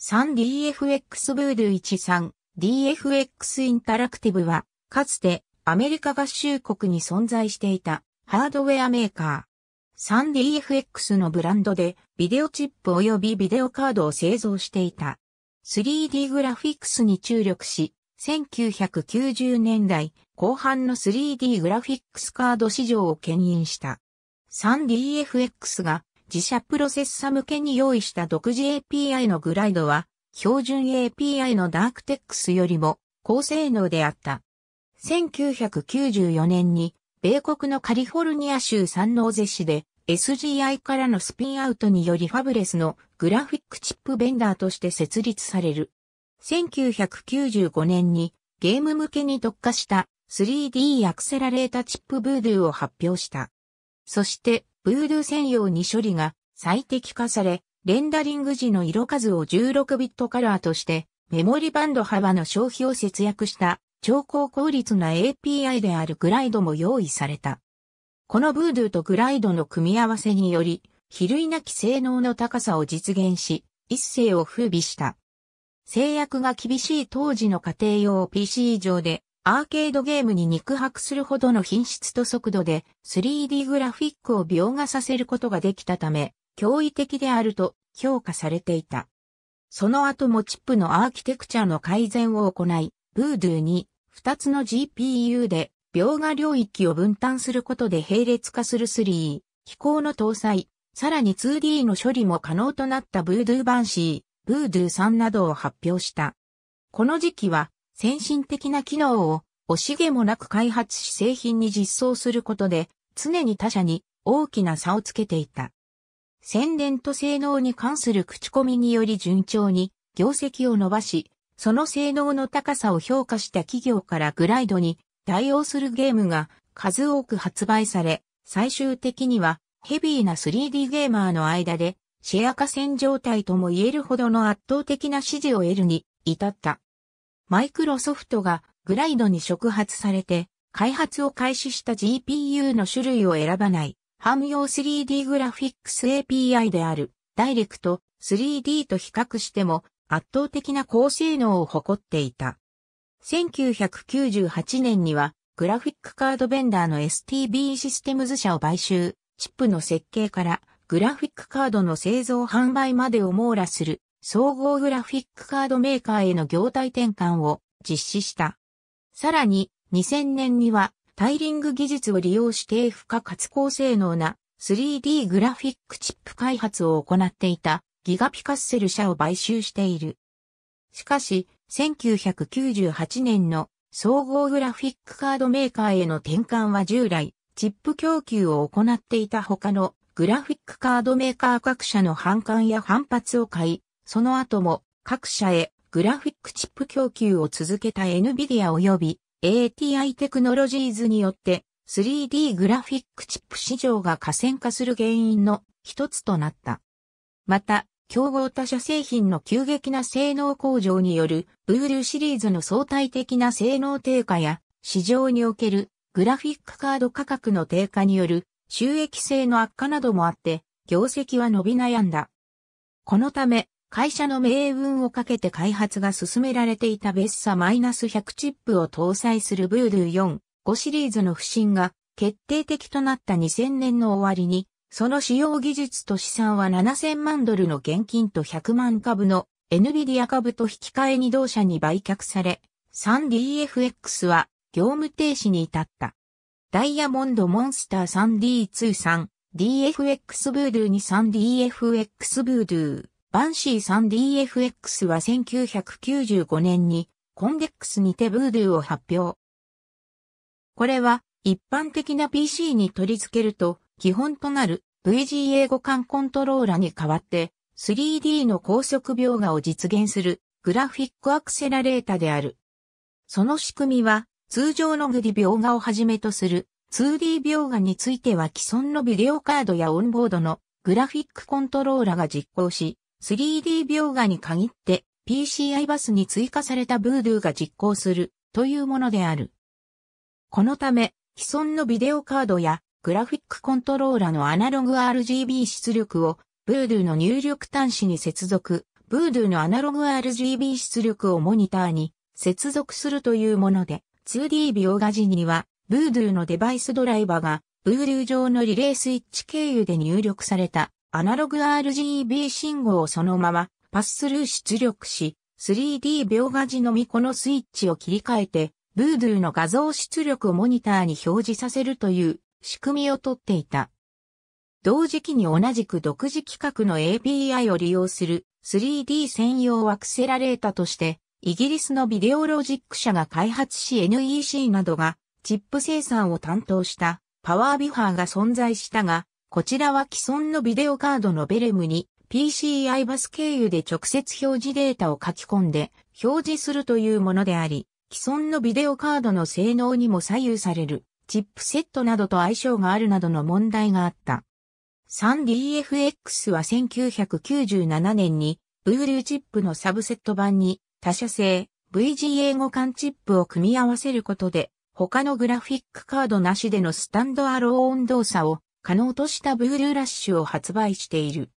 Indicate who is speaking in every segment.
Speaker 1: 3DFX ブードゥ 13DFX インタラクティブは、かつてアメリカ合衆国に存在していたハードウェアメーカー。3DFX のブランドでビデオチップ及びビデオカードを製造していた。3D グラフィックスに注力し、1990年代後半の 3D グラフィックスカード市場を牽引した。3DFX が自社プロセッサ向けに用意した独自 API のグライドは、標準 API のダークテックスよりも高性能であった。1994年に、米国のカリフォルニア州サンノーゼ市で SGI からのスピンアウトによりファブレスのグラフィックチップベンダーとして設立される。1995年にゲーム向けに特化した 3D アクセラレータチップブードゥを発表した。そしてブードゥ専用に処理が最適化され、レンダリング時の色数を16ビットカラーとして、メモリバンド幅の消費を節約した超高効率な API であるグライドも用意された。このブードゥとグライドの組み合わせにより、比類なき性能の高さを実現し、一世を風靡した。制約が厳しい当時の家庭用 PC 上でアーケードゲームに肉薄するほどの品質と速度で 3D グラフィックを描画させることができたため、驚異的であると評価されていた。その後もチップのアーキテクチャの改善を行い、ブードゥーに2つの GPU で描画領域を分担することで並列化する 3E、飛行の搭載、さらに 2D の処理も可能となったブードゥーバンシー、ブードゥー3などを発表した。この時期は先進的な機能を惜しげもなく開発し製品に実装することで常に他社に大きな差をつけていた。宣伝と性能に関する口コミにより順調に業績を伸ばし、その性能の高さを評価した企業からグライドに対応するゲームが数多く発売され、最終的にはヘビーな 3D ゲーマーの間でシェア化戦状態とも言えるほどの圧倒的な支持を得るに至った。マイクロソフトがグライドに触発されて、開発を開始した GPU の種類を選ばない、汎用 3D グラフィックス API である、ダイレクト 3D と比較しても圧倒的な高性能を誇っていた。1998年には、グラフィックカードベンダーの STB システムズ社を買収、チップの設計からグラフィックカードの製造販売までを網羅する総合グラフィックカードメーカーへの業態転換を実施した。さらに、2000年にはタイリング技術を利用して付加活つ高性能な 3D グラフィックチップ開発を行っていたギガピカッセル社を買収している。しかし、1998年の総合グラフィックカードメーカーへの転換は従来、チップ供給を行っていた他のグラフィックカードメーカー各社の反感や反発を買い、その後も各社へグラフィックチップ供給を続けた NVIDIA 及び ATI テクノロジーズによって 3D グラフィックチップ市場が過線化する原因の一つとなった。また、競合他社製品の急激な性能向上によるブールーシリーズの相対的な性能低下や市場におけるグラフィックカード価格の低下による収益性の悪化などもあって業績は伸び悩んだ。このため会社の命運をかけて開発が進められていたベッサマイ -100 チップを搭載するブードゥ4、5シリーズの不振が決定的となった2000年の終わりに、その使用技術と資産は7000万ドルの現金と100万株の NVIDIA 株と引き換えに同社に売却され、3DFX は業務停止に至った。ダイヤモンドモンスター 3D2 3DFX ブードゥに 3DFX ブードゥー。バンシー 3DFX は1995年にコンデックスにてブードゥーを発表。これは一般的な PC に取り付けると基本となる VGA 互換コントローラに代わって 3D の高速描画を実現するグラフィックアクセラレータである。その仕組みは通常のグリ描画をはじめとする 2D 描画については既存のビデオカードやオンボードのグラフィックコントローラが実行し、3D 描画に限って PCI バスに追加されたブードゥが実行するというものである。このため、既存のビデオカードやグラフィックコントローラのアナログ RGB 出力をブードゥの入力端子に接続、ブードゥのアナログ RGB 出力をモニターに接続するというもので、2D 描画時には、ブードゥのデバイスドライバが、ブードゥ上のリレースイッチ経由で入力されたアナログ RGB 信号をそのままパススルー出力し、3D 描画時のみこのスイッチを切り替えて、ブードゥーの画像出力をモニターに表示させるという仕組みをとっていた。同時期に同じく独自規格の API を利用する 3D 専用アクセラレータとして、イギリスのビデオロジック社が開発し NEC などがチップ生産を担当したパワービファーが存在したが、こちらは既存のビデオカードのベレムに PCI バス経由で直接表示データを書き込んで表示するというものであり、既存のビデオカードの性能にも左右されるチップセットなどと相性があるなどの問題があった。3DFX は1997年に v o o チップのサブセット版に他社製 VGA 互換チップを組み合わせることで他のグラフィックカードなしでのスタンドアローン動作を可能としたブールーラッシュを発売している。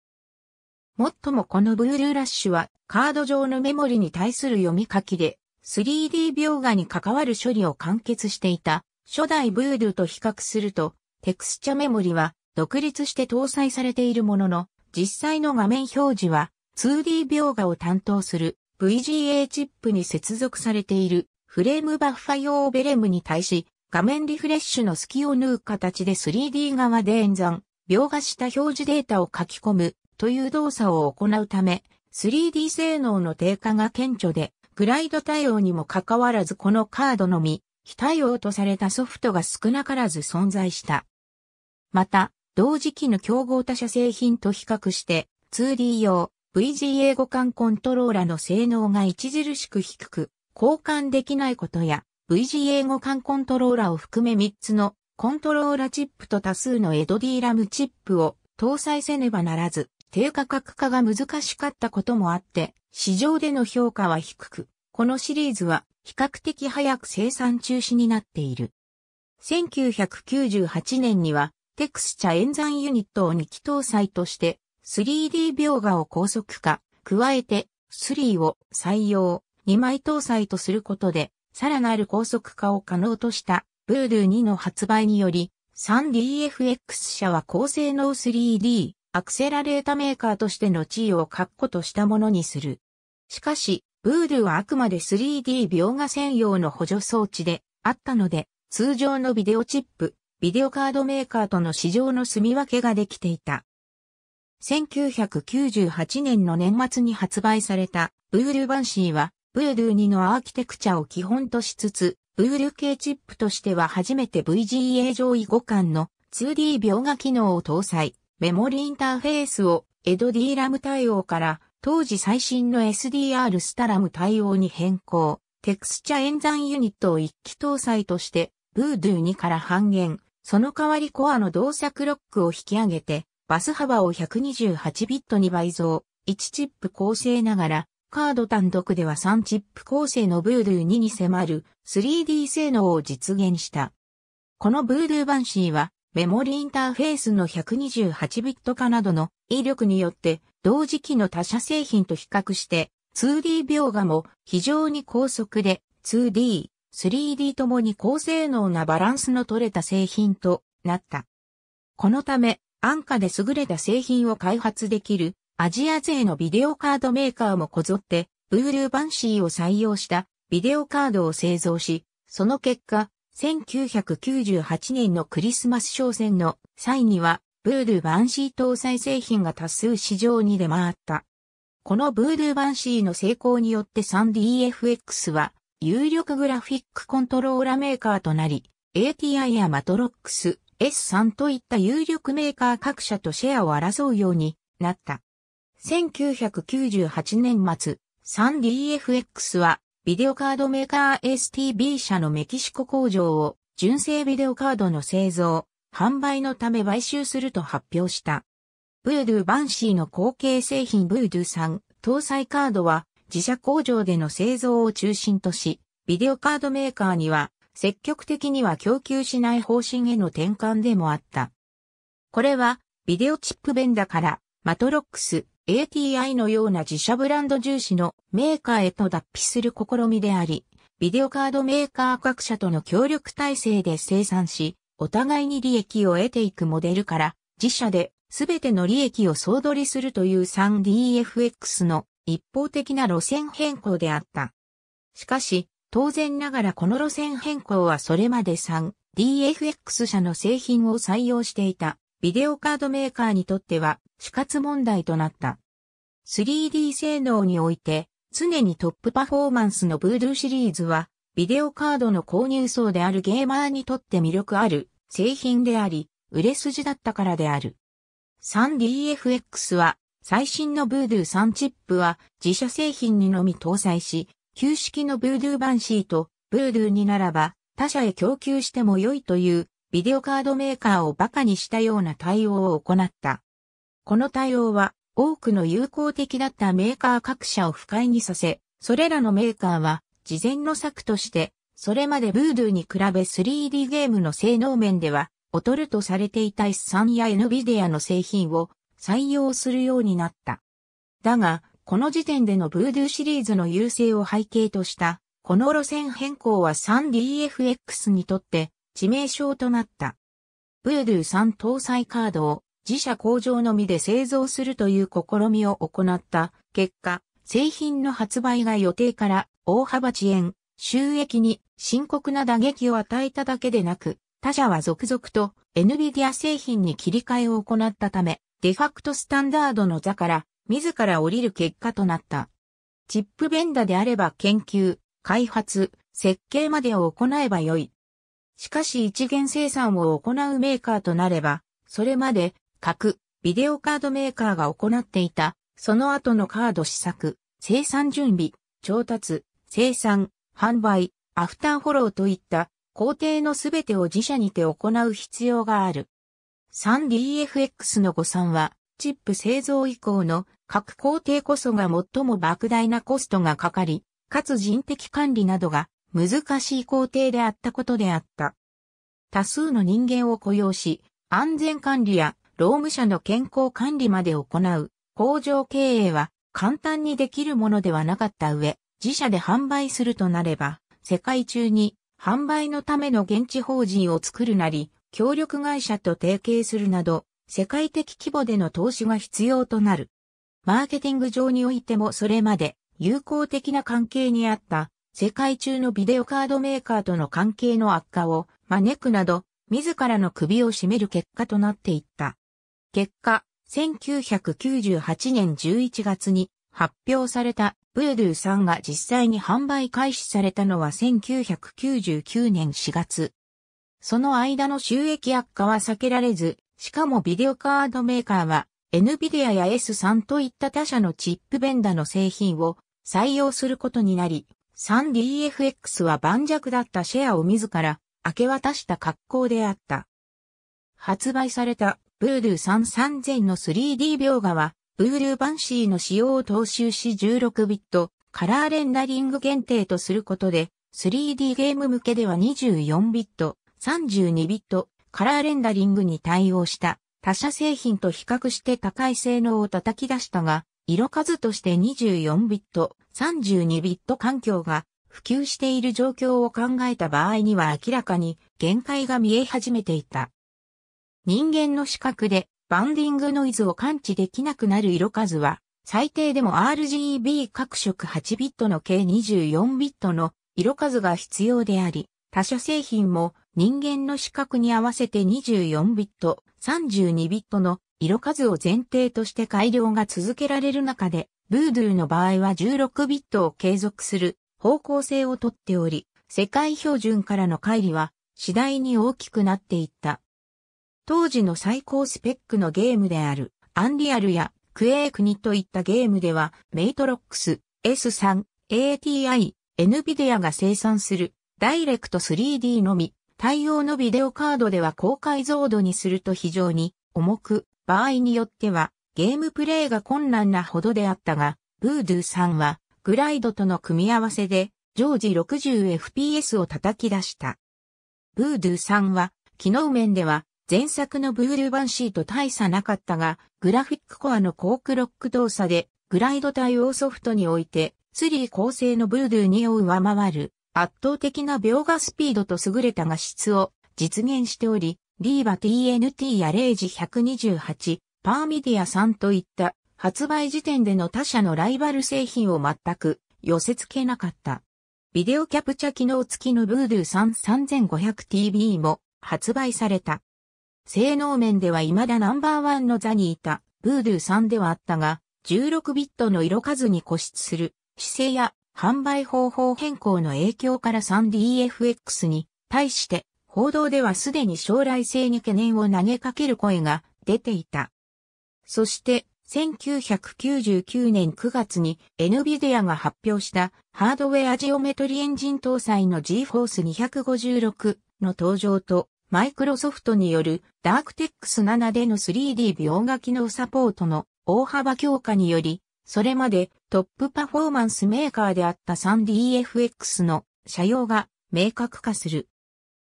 Speaker 1: もっともこのブールーラッシュはカード上のメモリに対する読み書きで 3D 描画に関わる処理を完結していた初代ブールと比較するとテクスチャメモリは独立して搭載されているものの実際の画面表示は 2D 描画を担当する VGA チップに接続されているフレームバッファ用ベレムに対し画面リフレッシュの隙を縫う形で 3D 側で演算、描画した表示データを書き込むという動作を行うため、3D 性能の低下が顕著で、グライド対応にもかかわらずこのカードのみ、非対応とされたソフトが少なからず存在した。また、同時期の競合他社製品と比較して、2D 用 VGA 互換コントローラの性能が著しく低く、交換できないことや、VGA 互換コントローラを含め3つのコントローラチップと多数のディ d ラムチップを搭載せねばならず、低価格化が難しかったこともあって、市場での評価は低く、このシリーズは比較的早く生産中止になっている。1998年には、テクスチャ演算ユニットを2機搭載として、3D 描画を高速化、加えて、3を採用、2枚搭載とすることで、さらなる高速化を可能としたブードゥ2の発売により、3DFX 社は高性能 3D アクセラレータメーカーとしての地位を確固としたものにする。しかし、ブードゥはあくまで 3D 描画専用の補助装置であったので、通常のビデオチップ、ビデオカードメーカーとの市場の住み分けができていた。1998年の年末に発売されたブールバンシーはブードゥー2のアーキテクチャを基本としつつ、ブール系チップとしては初めて VGA 上位互換の 2D 描画機能を搭載、メモリインターフェースをエド D ラム対応から当時最新の SDR スタラム対応に変更、テクスチャ演算ユニットを一機搭載として、ブードゥー2から半減、その代わりコアの動作クロックを引き上げて、バス幅を128ビットに倍増、1チップ構成ながら、カード単独では3チップ構成のブードゥー2に迫る 3D 性能を実現した。このブードゥーバンシーはメモリインターフェースの128ビット化などの威力によって同時期の他社製品と比較して 2D 描画も非常に高速で 2D、3D ともに高性能なバランスの取れた製品となった。このため安価で優れた製品を開発できるアジア勢のビデオカードメーカーもこぞって、ブールーバンシーを採用したビデオカードを製造し、その結果、1998年のクリスマス商戦の際には、ブールーバンシー搭載製品が多数市場に出回った。このブールーバンシーの成功によって 3DFX は有力グラフィックコントローラメーカーとなり、ATI やマトロックス、S3 といった有力メーカー各社とシェアを争うようになった。1998年末、3DFX は、ビデオカードメーカー STB 社のメキシコ工場を、純正ビデオカードの製造、販売のため買収すると発表した。ブードゥバンシーの後継製品ブードゥさん、搭載カードは自社工場での製造を中心とし、ビデオカードメーカーには積極的には供給しない方針への転換でもあった。これはビデオチップベンダからマトロックス、ATI のような自社ブランド重視のメーカーへと脱皮する試みであり、ビデオカードメーカー各社との協力体制で生産し、お互いに利益を得ていくモデルから、自社で全ての利益を総取りするという 3DFX の一方的な路線変更であった。しかし、当然ながらこの路線変更はそれまで 3DFX 社の製品を採用していたビデオカードメーカーにとっては死活問題となった。3D 性能において、常にトップパフォーマンスのブードゥシリーズは、ビデオカードの購入層であるゲーマーにとって魅力ある製品であり、売れ筋だったからである。3DFX は、最新のブードゥ3チップは自社製品にのみ搭載し、旧式のブードゥバンシーとブードゥにならば他社へ供給しても良いというビデオカードメーカーを馬鹿にしたような対応を行った。この対応は多くの友好的だったメーカー各社を不快にさせ、それらのメーカーは事前の策として、それまでブードゥに比べ 3D ゲームの性能面では劣るとされていた S3 や NVIDIA の製品を採用するようになった。だが、この時点でのブードゥシリーズの優勢を背景とした、この路線変更は 3DFX にとって致命傷となった。ブードゥ3搭載カードを自社工場のみで製造するという試みを行った結果、製品の発売が予定から大幅遅延、収益に深刻な打撃を与えただけでなく、他社は続々と NVIDIA 製品に切り替えを行ったため、デファクトスタンダードの座から自ら降りる結果となった。チップベンダであれば研究、開発、設計までを行えばよい。しかし一元生産を行うメーカーとなれば、それまで各ビデオカードメーカーが行っていた、その後のカード試作、生産準備、調達、生産、販売、アフターフォローといった工程のすべてを自社にて行う必要がある。3DFX の誤算は、チップ製造以降の各工程こそが最も莫大なコストがかかり、かつ人的管理などが難しい工程であったことであった。多数の人間を雇用し、安全管理や労務者の健康管理まで行う工場経営は簡単にできるものではなかった上、自社で販売するとなれば、世界中に販売のための現地法人を作るなり、協力会社と提携するなど、世界的規模での投資が必要となる。マーケティング上においてもそれまで友好的な関係にあった世界中のビデオカードメーカーとの関係の悪化を招くなど自らの首を絞める結果となっていった。結果、1998年11月に発表されたブードゥさんが実際に販売開始されたのは1999年4月。その間の収益悪化は避けられず、しかもビデオカードメーカーは NVIDIA や S3 といった他社のチップベンダの製品を採用することになり、3DFX は盤石だったシェアを自ら明け渡した格好であった。発売されたブードゥ33000の 3D 描画は、ブールバンシーの仕様を踏襲し16ビット、カラーレンダリング限定とすることで、3D ゲーム向けでは24ビット、32ビット、カラーレンダリングに対応した、他社製品と比較して高い性能を叩き出したが、色数として24ビット、32ビット環境が普及している状況を考えた場合には明らかに限界が見え始めていた。人間の視覚でバンディングノイズを感知できなくなる色数は、最低でも RGB 各色8ビットの計24ビットの色数が必要であり、他社製品も人間の視覚に合わせて24ビット、32ビットの色数を前提として改良が続けられる中で、ブードゥーの場合は16ビットを継続する方向性をとっており、世界標準からの乖離は次第に大きくなっていった。当時の最高スペックのゲームである、アンリアルやクエーク2といったゲームでは、メイトロックス、S3、ATI、NVIDIA が生産する、ダイレクト 3D のみ、対応のビデオカードでは高解像度にすると非常に重く、場合によっては、ゲームプレイが困難なほどであったが、ブードゥさんは、グライドとの組み合わせで、常時 60fps を叩き出した。ブードゥさんは、機能面では、前作のブールバンシーと大差なかったが、グラフィックコアのコークロック動作で、グライド対応ソフトにおいて、3構成のブードゥー2を上回る、圧倒的な描画スピードと優れた画質を実現しており、リーバ TNT や0時128、パーミディア3といった発売時点での他社のライバル製品を全く寄せ付けなかった。ビデオキャプチャ機能付きのブードゥー3 3 5 0 0 t b も発売された。性能面では未だナンバーワンの座にいた、ブードゥーさんではあったが、16ビットの色数に固執する、姿勢や販売方法変更の影響から 3DFX に対して、報道ではすでに将来性に懸念を投げかける声が出ていた。そして、1999年9月に NVIDIA が発表したハードウェアジオメトリエンジン搭載の GForce256 の登場とマイクロソフトによるダークテックス7での 3D 描画機能サポートの大幅強化により、それまでトップパフォーマンスメーカーであった 3DFX の社用が明確化する。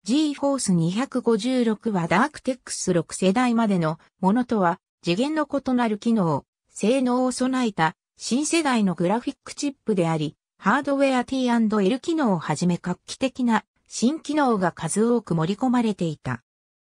Speaker 1: GForce 256はダークテックス6世代までのものとは次元の異なる機能、性能を備えた新世代のグラフィックチップであり、ハードウェア T&L 機能をはじめ画期的な新機能が数多く盛り込まれていた。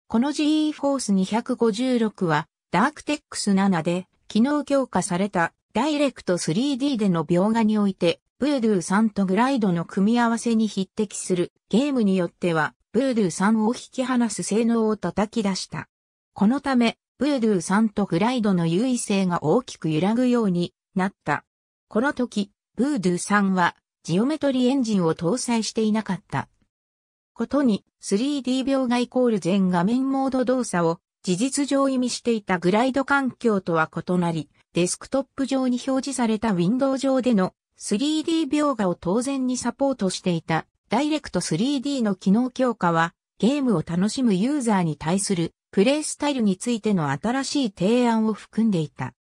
Speaker 1: この GE Force 256は、ダークテックス7で、機能強化された、ダイレクト 3D での描画において、ブードゥー3とグライドの組み合わせに匹敵するゲームによっては、ブードゥー3を引き離す性能を叩き出した。このため、ブードゥー3とグライドの優位性が大きく揺らぐようになった。この時、ブードゥー3は、ジオメトリエンジンを搭載していなかったことに 3D 描画イコール全画面モード動作を事実上意味していたグライド環境とは異なり、デスクトップ上に表示されたウィンドウ上での 3D 描画を当然にサポートしていたダイレクト 3D の機能強化はゲームを楽しむユーザーに対するプレイスタイルについての新しい提案を含んでいた。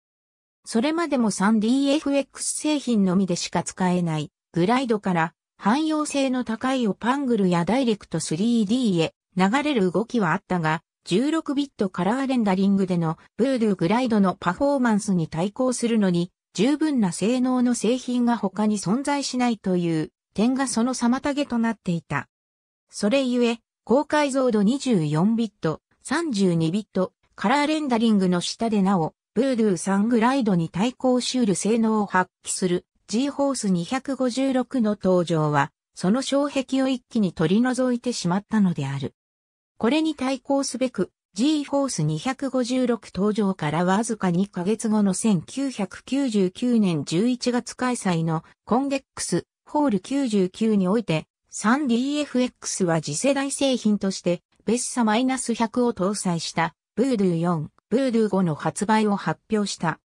Speaker 1: それまでも 3DFX 製品のみでしか使えないグライドから汎用性の高いオパングルやダイレクト 3D へ流れる動きはあったが、16ビットカラーレンダリングでのブードゥグライドのパフォーマンスに対抗するのに十分な性能の製品が他に存在しないという点がその妨げとなっていた。それゆえ、高解像度24ビット、32ビット、カラーレンダリングの下でなお、ブードゥー3グライドに対抗しうる性能を発揮する G ホース256の登場は、その障壁を一気に取り除いてしまったのである。これに対抗すべく、G ホース256登場からわずか2ヶ月後の1999年11月開催のコンゲックスホール99において 3DFX は次世代製品としてベッサ -100 を搭載したブードゥ4、ブードゥ5の発売を発表した。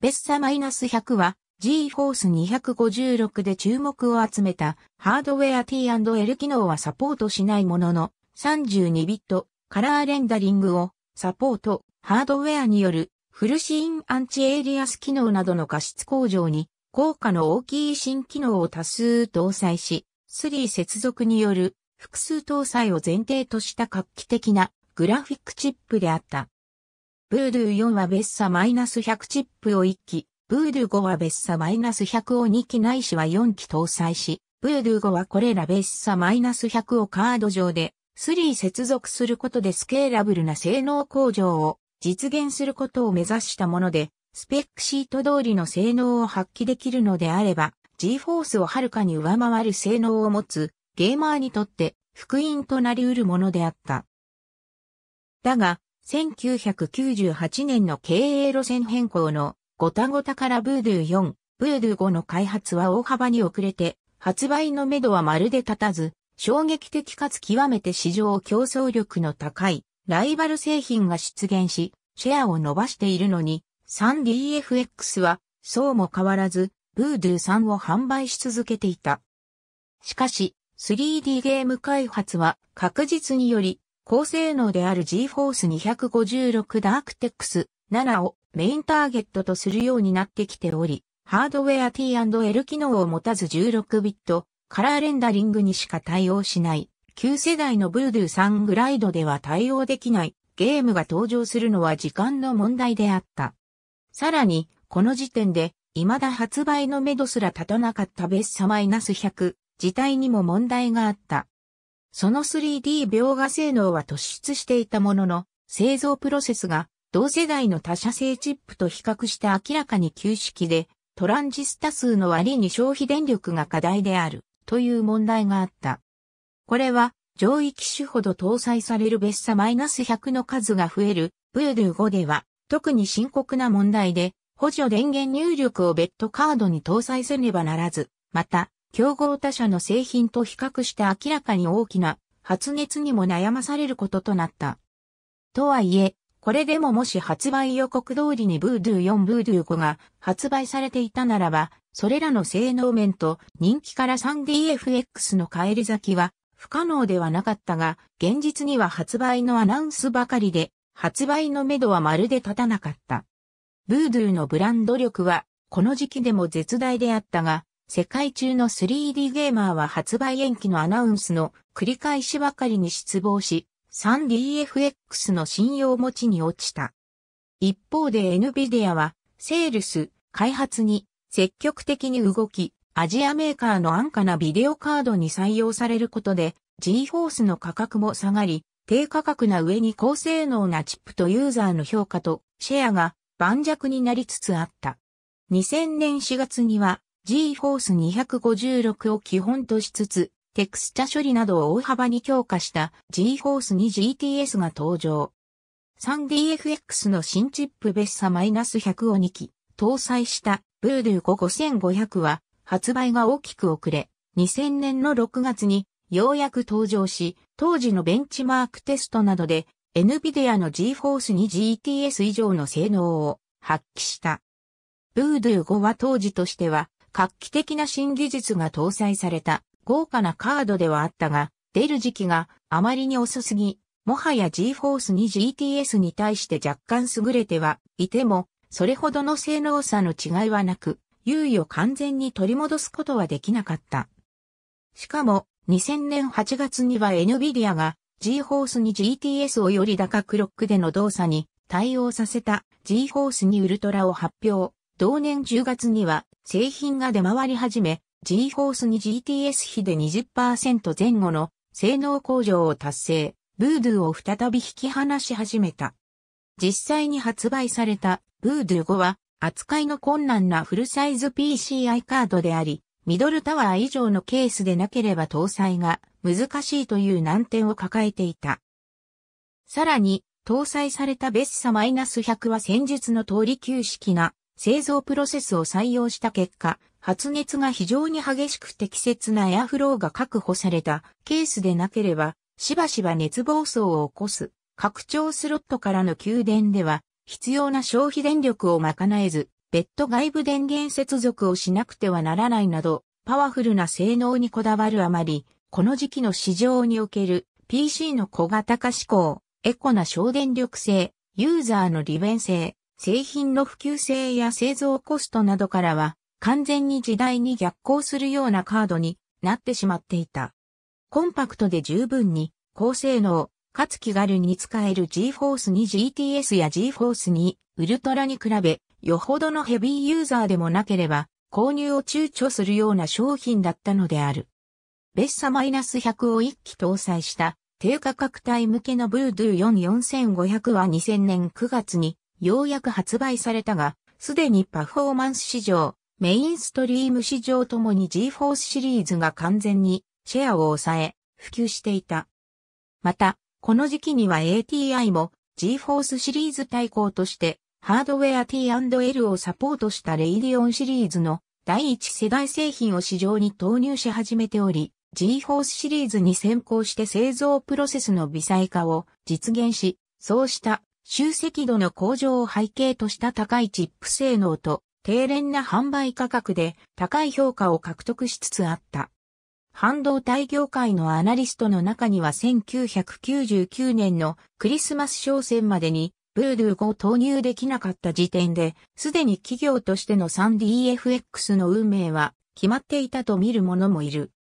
Speaker 1: ベッサ -100 は G-Force256 で注目を集めたハードウェア T&L 機能はサポートしないものの 32bit カラーレンダリングをサポートハードウェアによるフルシーンアンチエイリアス機能などの画質向上に効果の大きい新機能を多数搭載し3接続による複数搭載を前提とした画期的なグラフィックチップであった。ブードゥー4はベ別差 -100 チップを一機ブードゥー語は別ス -100 を2機ないしは4機搭載し、ブードゥー語はこれら別ス -100 をカード上で3接続することでスケーラブルな性能向上を実現することを目指したもので、スペックシート通りの性能を発揮できるのであれば、G-Force をはるかに上回る性能を持つゲーマーにとって福音となり得るものであった。だが、1998年の経営路線変更のゴタゴタからブードゥー4、ブードゥー5の開発は大幅に遅れて、発売のめどはまるで立たず、衝撃的かつ極めて市場競争力の高いライバル製品が出現し、シェアを伸ばしているのに、3DFX はそうも変わらず、ブードゥー3を販売し続けていた。しかし、3D ゲーム開発は確実により、高性能である GForce256 DarkTex7 をメインターゲットとするようになってきており、ハードウェア T&L 機能を持たず1 6ビットカラーレンダリングにしか対応しない旧世代のブルドゥ3グライドでは対応できないゲームが登場するのは時間の問題であった。さらに、この時点で未だ発売のメドすら立たなかったベッサマイナス100自体にも問題があった。その 3D 描画性能は突出していたものの、製造プロセスが同世代の他社製チップと比較して明らかに旧式で、トランジスタ数の割に消費電力が課題である、という問題があった。これは、上位機種ほど搭載される別ス -100 の数が増える、ブードゥ5では、特に深刻な問題で、補助電源入力を別途カードに搭載せねばならず、また、競合他社の製品と比較して明らかに大きな発熱にも悩まされることとなった。とはいえ、これでももし発売予告通りにブードゥ4ブードゥ5が発売されていたならば、それらの性能面と人気から 3DFX の返り咲きは不可能ではなかったが、現実には発売のアナウンスばかりで、発売のめどはまるで立たなかった。ブードゥのブランド力は、この時期でも絶大であったが、世界中の 3D ゲーマーは発売延期のアナウンスの繰り返しばかりに失望し、3DFX の信用持ちに落ちた。一方で NVIDIA は、セールス、開発に積極的に動き、アジアメーカーの安価なビデオカードに採用されることで、GForce の価格も下がり、低価格な上に高性能なチップとユーザーの評価とシェアが盤石になりつつあった。2000年4月には GForce 256を基本としつつテクスチャ処理などを大幅に強化した GForce に GTS が登場。3DFX の新チップベッサ -100 を2機搭載したブードゥー5500は発売が大きく遅れ、2000年の6月にようやく登場し、当時のベンチマークテストなどで NVIDIA の GForce に GTS 以上の性能を発揮した。ブードゥー5は当時としては画期的な新技術が搭載された豪華なカードではあったが、出る時期があまりに遅すぎ、もはや GForce に GTS に対して若干優れてはいても、それほどの性能差の違いはなく、優位を完全に取り戻すことはできなかった。しかも、2000年8月には NVIDIA が GForce に GTS をより高クロックでの動作に対応させた GForce にウルトラを発表。同年10月には製品が出回り始め、G-Force に GTS 比で20%前後の性能向上を達成、ブードゥを再び引き離し始めた。実際に発売されたブードゥ5は扱いの困難なフルサイズ PCI カードであり、ミドルタワー以上のケースでなければ搭載が難しいという難点を抱えていた。さらに、搭載されたベッサ -100 は戦術の通り旧式な製造プロセスを採用した結果、発熱が非常に激しく適切なエアフローが確保されたケースでなければ、しばしば熱暴走を起こす、拡張スロットからの給電では、必要な消費電力を賄えず、別途外部電源接続をしなくてはならないなど、パワフルな性能にこだわるあまり、この時期の市場における PC の小型化志向、エコな省電力性、ユーザーの利便性、製品の普及性や製造コストなどからは、完全に時代に逆行するようなカードになってしまっていた。コンパクトで十分に高性能、かつ気軽に使える GForce 2 GTS や GForce 2ウルトラに比べ、よほどのヘビーユーザーでもなければ、購入を躊躇するような商品だったのである。ベッサマイナス100を1機搭載した低価格帯向けのブードゥ4 4500は2000年9月にようやく発売されたが、すでにパフォーマンス市場、メインストリーム市場ともに G-Force シリーズが完全にシェアを抑え、普及していた。また、この時期には ATI も G-Force シリーズ対抗としてハードウェア T&L をサポートしたレイディオンシリーズの第一世代製品を市場に投入し始めており、G-Force シリーズに先行して製造プロセスの微細化を実現し、そうした集積度の向上を背景とした高いチップ性能と低廉な販売価格で高い評価を獲得しつつあった。半導体業界のアナリストの中には1999年のクリスマス商戦までにブードゥーを投入できなかった時点で、すでに企業としての 3DFX の運命は決まっていたと見る者もいる。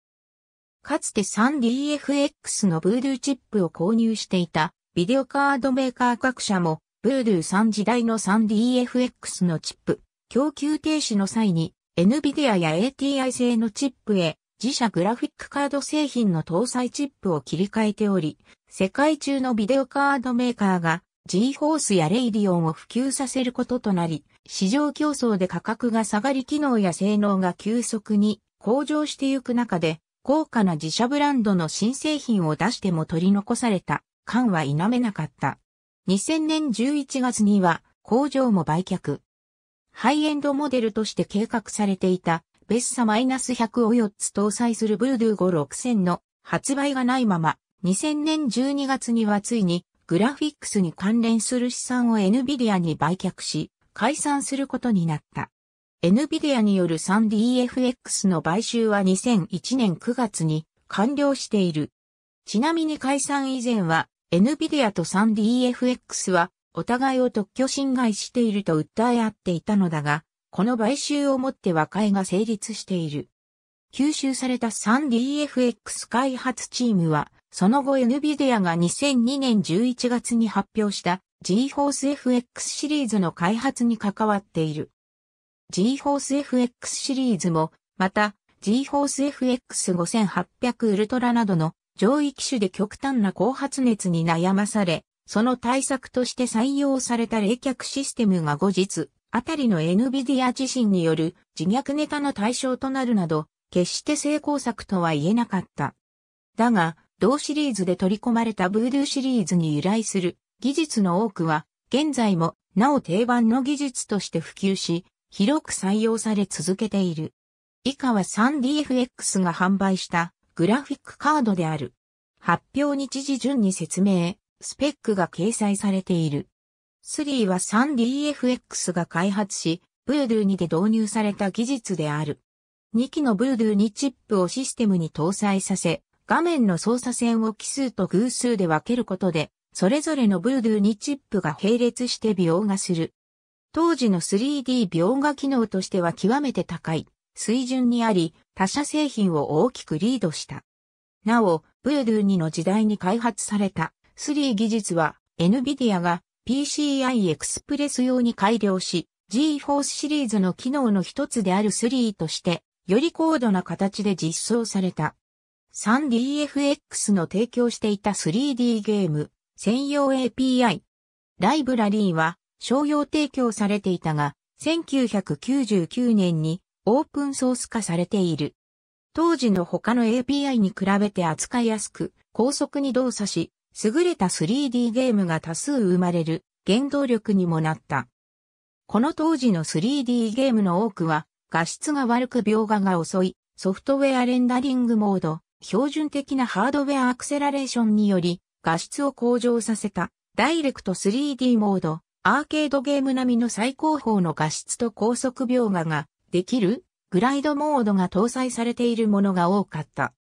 Speaker 1: かつて 3DFX のブードゥーチップを購入していたビデオカードメーカー各社もブードゥー3時代の 3DFX のチップ供給停止の際に、NVIDIA や ATI 製のチップへ、自社グラフィックカード製品の搭載チップを切り替えており、世界中のビデオカードメーカーが GForce やレイディオンを普及させることとなり、市場競争で価格が下がり機能や性能が急速に向上してゆく中で、高価な自社ブランドの新製品を出しても取り残された感は否めなかった。2000年11月には工場も売却。ハイエンドモデルとして計画されていた、ベッサ -100 を4つ搭載するブードゥー5 6000の発売がないまま、2000年12月にはついに、グラフィックスに関連する資産を NVIDIA に売却し、解散することになった。NVIDIA による 3DFX の買収は2001年9月に完了している。ちなみに解散以前は NVIDIA と 3DFX はお互いを特許侵害していると訴え合っていたのだが、この買収をもって和解が成立している。吸収された 3DFX 開発チームは、その後 NVIDIA が2002年11月に発表した GForce FX シリーズの開発に関わっている。GForce FX シリーズも、また GForce FX5800 ウルトラなどの上位機種で極端な高発熱に悩まされ、その対策として採用された冷却システムが後日、あたりの NVIDIA 自身による自虐ネタの対象となるなど、決して成功策とは言えなかった。だが、同シリーズで取り込まれたブードゥシリーズに由来する技術の多くは、現在もなお定番の技術として普及し、広く採用され続けている。以下は 3DFX が販売したグラフィックカードである。発表日時順に説明。スペックが掲載されている。3は 3DFX が開発し、ブードゥー2で導入された技術である。2機のブードゥー2チップをシステムに搭載させ、画面の操作線を奇数と偶数で分けることで、それぞれのブードゥー2チップが並列して描画する。当時の 3D 描画機能としては極めて高い水準にあり、他社製品を大きくリードした。なお、ブードゥー2の時代に開発された3技術は NVIDIA が PCI エクスプレス用に改良し GForce シリーズの機能の一つである3としてより高度な形で実装された。3DFX の提供していた 3D ゲーム専用 API。ライブラリーは商用提供されていたが、1999年にオープンソース化されている。当時の他の API に比べて扱いやすく、高速に動作し、優れた 3D ゲームが多数生まれる原動力にもなった。この当時の 3D ゲームの多くは画質が悪く描画が遅いソフトウェアレンダリングモード、標準的なハードウェアアクセラレーションにより画質を向上させたダイレクト 3D モード、アーケードゲーム並みの最高峰の画質と高速描画ができるグライドモードが搭載されているものが多かった。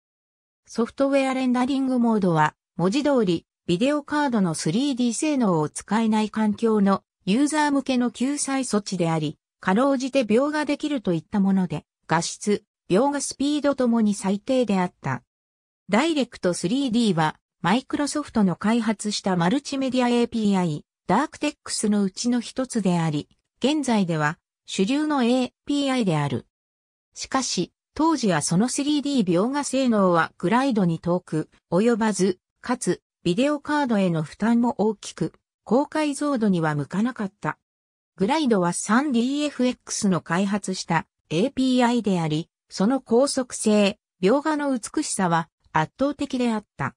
Speaker 1: ソフトウェアレンダリングモードは文字通り、ビデオカードの 3D 性能を使えない環境のユーザー向けの救済措置であり、かろうじて描画できるといったもので、画質、描画スピードともに最低であった。ダイレクト 3D は、マイクロソフトの開発したマルチメディア API、ダークテックスのうちの一つであり、現在では主流の API である。しかし、当時はその 3D 描画性能はグライドに遠く及ばず、かつ、ビデオカードへの負担も大きく、高解像度には向かなかった。グライドは 3DFX の開発した API であり、その高速性、描画の美しさは圧倒的であった。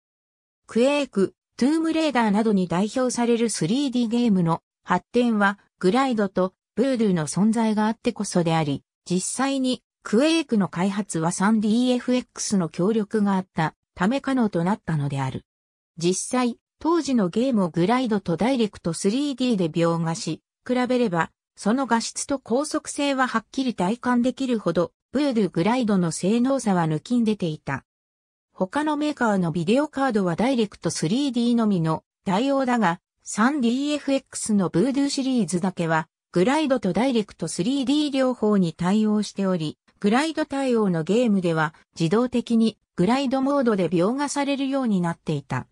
Speaker 1: クエイク、トゥームレーダーなどに代表される 3D ゲームの発展は、グライドとブードゥの存在があってこそであり、実際にクエイクの開発は 3DFX の協力があったため可能となったのである。実際、当時のゲームをグライドとダイレクト 3D で描画し、比べれば、その画質と高速性ははっきり体感できるほど、ブードゥグライドの性能差は抜きん出ていた。他のメーカーのビデオカードはダイレクト 3D のみの対応だが、3DFX のブードゥシリーズだけは、グライドとダイレクト 3D 両方に対応しており、グライド対応のゲームでは自動的にグライドモードで描画されるようになっていた。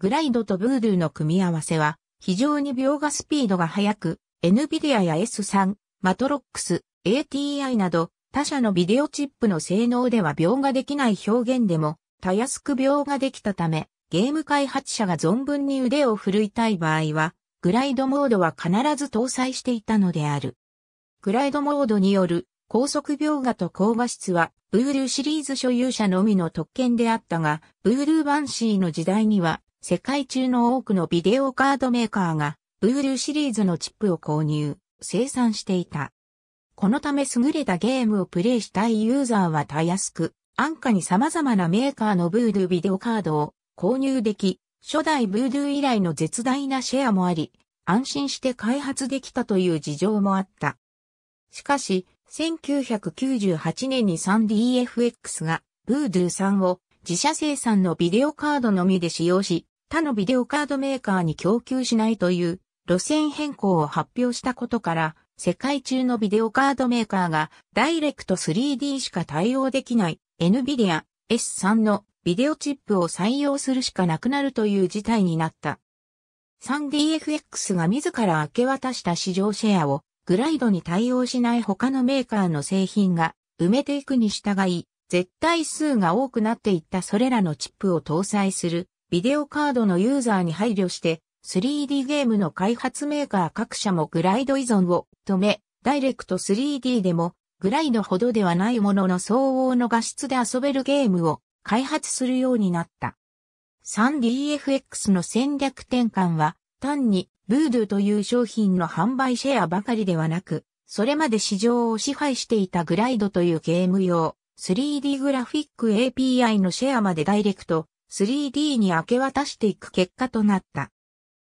Speaker 1: グライドとブードゥの組み合わせは、非常に描画スピードが速く、NVIDIA や S3、マトロックス、ATI など、他社のビデオチップの性能では描画できない表現でも、たやすく描画できたため、ゲーム開発者が存分に腕を振るいたい場合は、グライドモードは必ず搭載していたのである。グライドモードによる高速描画と高画質は、ブールーシリーズ所有者のみの特権であったが、ブールーバンシーの時代には、世界中の多くのビデオカードメーカーが、ブールシリーズのチップを購入、生産していた。このため優れたゲームをプレイしたいユーザーはたやすく、安価に様々なメーカーのブードゥビデオカードを購入でき、初代ブードゥ以来の絶大なシェアもあり、安心して開発できたという事情もあった。しかし、1998年に 3DFX がブードゥさんを自社生産のビデオカードのみで使用し、他のビデオカードメーカーに供給しないという路線変更を発表したことから、世界中のビデオカードメーカーがダイレクト 3D しか対応できない NVIDIA S3 のビデオチップを採用するしかなくなるという事態になった。3DFX が自ら明け渡した市場シェアをグライドに対応しない他のメーカーの製品が埋めていくに従い、絶対数が多くなっていったそれらのチップを搭載するビデオカードのユーザーに配慮して、3D ゲームの開発メーカー各社もグライド依存を止め、ダイレクト 3D でもグライドほどではないものの相応の画質で遊べるゲームを開発するようになった。3DFX の戦略転換は単にブードゥという商品の販売シェアばかりではなく、それまで市場を支配していたグライドというゲーム用 3D グラフィック API のシェアまでダイレクト 3D に明け渡していく結果となった。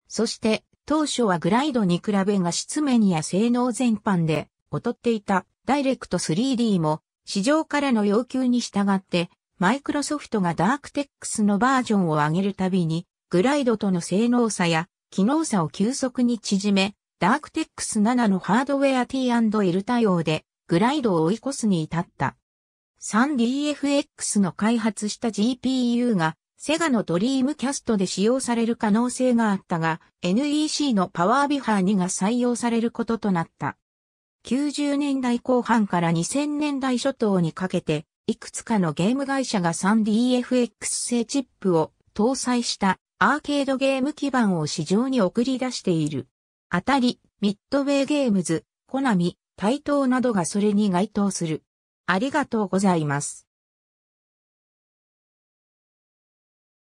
Speaker 1: そして、当初はグライドに比べが質面や性能全般で劣っていたダイレクト 3D も市場からの要求に従ってマイクロソフトがダークテックスのバージョンを上げるたびにグライドとの性能差や機能差を急速に縮めダークテックス7のハードウェア T&L 対応でグライドを追い越すに至った。3DFX の開発した GPU がセガのドリームキャストで使用される可能性があったが、NEC のパワービハー2が採用されることとなった。90年代後半から2000年代初頭にかけて、いくつかのゲーム会社が 3DFX 製チップを搭載したアーケードゲーム基盤を市場に送り出している。あたり、ミッドウェイゲームズ、コナミ、タイトーなどがそれに該当する。ありがとうございます。